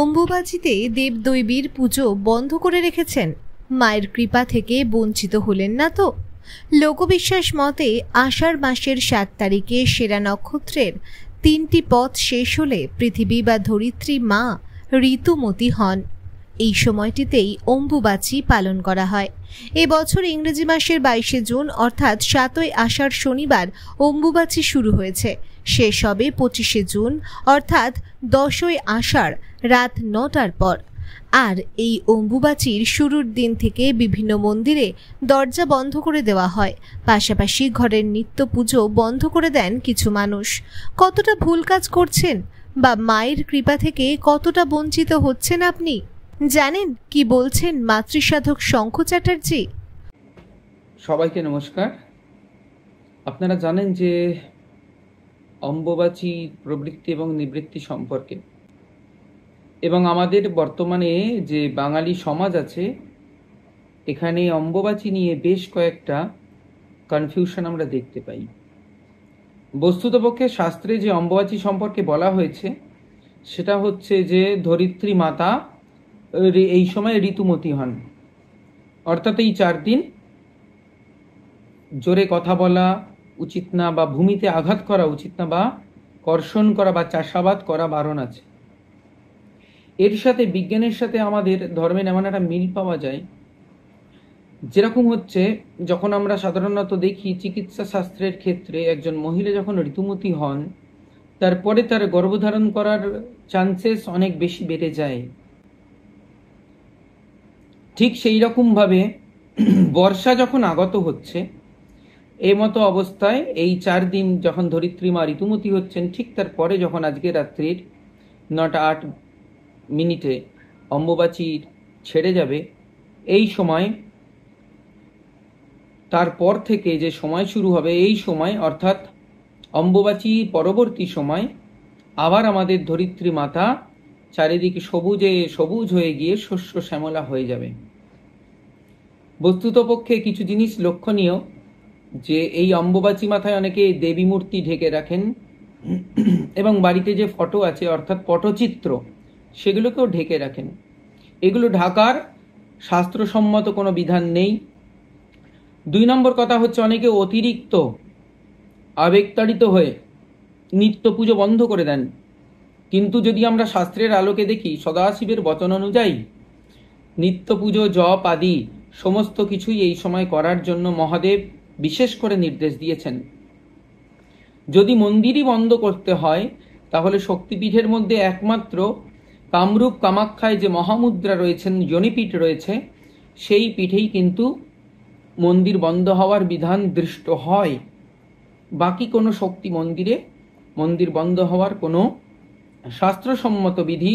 অম্বুবাজিতে দেবদৈবীর পুজো বন্ধ করে রেখেছেন মায়ের কৃপা থেকে বঞ্চিত হলেন না তো লোকবিশ্বাস মতে আষাঢ় মাসের সাত তারিখে সেরা নক্ষত্রের তিনটি পথ শেষ হলে পৃথিবী বা ধরিত্রী মা ঋতুমতি হন এই সময়টিতেই অম্বুবাচি পালন করা হয় এবছর ইংরেজি মাসের বাইশে জুন অর্থাৎ সাতই আষাঢ় শনিবার অম্বুবাচি শুরু হয়েছে শেষ হবে পঁচিশে জুন অর্থাৎ দশই আষাঢ় রাত নটার পর আর এই অম্বুবাচির শুরুর দিন থেকে বিভিন্ন মন্দিরে দরজা বন্ধ করে দেওয়া হয় পাশাপাশি ঘরের নিত্য পুজো বন্ধ করে দেন কিছু মানুষ কতটা ভুল কাজ করছেন বা মায়ের কৃপা থেকে কতটা বঞ্চিত হচ্ছেন আপনি জানেন কি বলছেন মাতৃসাধক শঙ্খ চ্যাটার্জি সবাইকে নমস্কার আপনারা জানেন যে অম্ববাচী প্রবৃত্তি এবং নিবৃত্তি সম্পর্কে এবং আমাদের বর্তমানে যে বাঙালি সমাজ আছে এখানে অম্ববাচী নিয়ে বেশ কয়েকটা কনফিউশন আমরা দেখতে পাই বস্তুতপক্ষে শাস্ত্রে যে অম্ববাচী সম্পর্কে বলা হয়েছে সেটা হচ্ছে যে ধরিত্রী মাতা এই সময় ঋতুমতি হন অর্থাৎ এই চার দিন জোরে কথা বলা উচিত না বা ভূমিতে আঘাত করা উচিত না বা কর্ষণ করা বা চাষাবাদ করা বারণ আছে এর সাথে বিজ্ঞানের সাথে আমাদের ধর্মের এমন একটা মিল পাওয়া যায় যেরকম হচ্ছে যখন আমরা সাধারণত দেখি চিকিৎসা শাস্ত্রের ক্ষেত্রে একজন মহিলা যখন ঋতুমতি হন তারপরে তার গর্ভধারণ করার চান্সেস অনেক বেশি বেড়ে যায় ঠিক সেই রকমভাবে বর্ষা যখন আগত হচ্ছে এই মতো অবস্থায় এই চার দিন যখন ধরিত্রী মা ঋতুমতি হচ্ছেন ঠিক তার পরে যখন আজকে রাত্রির নটা আট মিনিটে অম্ববাচি ছেড়ে যাবে এই সময় তারপর থেকে যে সময় শুরু হবে এই সময় অর্থাৎ অম্বুবাচী পরবর্তী সময় আবার আমাদের ধরিত্রী মাতা চারিদিকে সবুজে সবুজ হয়ে গিয়ে শস্য শ্যামলা হয়ে যাবে বস্তুতপক্ষে কিছু জিনিস লক্ষণীয় যে এই অম্বুবাচী মাথায় অনেকে দেবী মূর্তি ঢেকে রাখেন এবং বাড়িতে যে ফটো আছে অর্থাৎ পটচিত্র সেগুলোকেও ঢেকে রাখেন এগুলো ঢাকার শাস্ত্রসম্মত কোনো বিধান নেই দুই নম্বর কথা হচ্ছে অনেকে অতিরিক্ত আবেগতাড়িত হয়ে নিত্য পুজো বন্ধ করে দেন কিন্তু যদি আমরা শাস্ত্রের আলোকে দেখি সদাশিবের বচন অনুযায়ী নিত্য পুজো জপ আদি সমস্ত কিছুই এই সময় করার জন্য মহাদেব বিশেষ করে নির্দেশ দিয়েছেন যদি মন্দিরই বন্ধ করতে হয় তাহলে শক্তিপীঠের মধ্যে একমাত্র কামরূপ কামাক্ষায় যে মহামুদ্রা রয়েছেন যোনিপীঠ রয়েছে সেই পিঠেই কিন্তু মন্দির বন্ধ হওয়ার বিধান দৃষ্ট হয় বাকি কোনো শক্তি মন্দিরে মন্দির বন্ধ হওয়ার কোনো শাস্ত্রসম্মত বিধি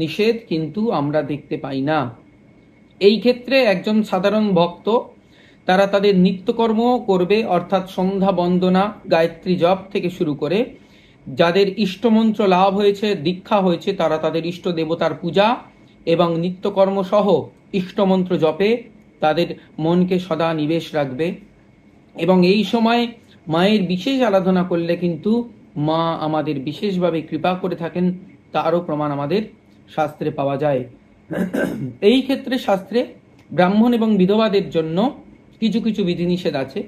নিষেধ কিন্তু আমরা দেখতে পাই না এই ক্ষেত্রে একজন সাধারণ ভক্ত তারা তাদের নিত্যকর্ম করবে অর্থাৎ সন্ধ্যা বন্দনা গায়ত্রী জপ থেকে শুরু করে যাদের ইষ্টমন্ত্র লাভ হয়েছে দীক্ষা হয়েছে তারা তাদের ইষ্ট দেবতার পূজা এবং নিত্যকর্ম সহ ইষ্টমন্ত্র জপে তাদের মনকে সদা নিবেশ রাখবে এবং এই সময় মায়ের বিশেষ আরাধনা করলে কিন্তু মা আমাদের বিশেষভাবে কৃপা করে থাকেন তারও প্রমাণ আমাদের শাস্ত্রে পাওয়া যায় এই ক্ষেত্রে শাস্ত্রে ব্রাহ্মণ এবং বিধবাদের জন্য কিছু কিছু বিধিনিষেধ আছে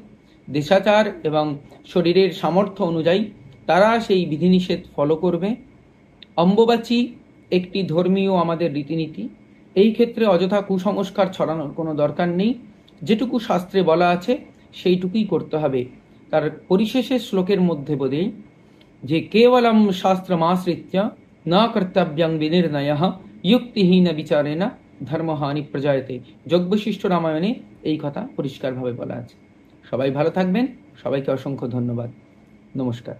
দেশাচার এবং শরীরের সামর্থ্য অনুযায়ী তারা সেই বিধিনিষেধ ফলো করবে অম্বুবাচী একটি ধর্মীয় আমাদের রীতিনীতি এই ক্ষেত্রে অযথা কুসংস্কার ছড়ানোর কোনো দরকার নেই যেটুকু শাস্ত্রে বলা আছে সেইটুকুই করতে হবে তার পরিশেষের শ্লোকের মধ্যে বোধে যে কেবলম শাস্ত্র মাশ্রিত্য না কর্তব্যাং বিনির্ণয় ইউক্তিহীন বিচারে না ধর্মহানি প্রজায়তে যোগবৈশিষ্ট্য রামায়ণে এই কথা পরিষ্কারভাবে বলা আছে সবাই ভালো থাকবেন সবাইকে অসংখ্য ধন্যবাদ নমস্কার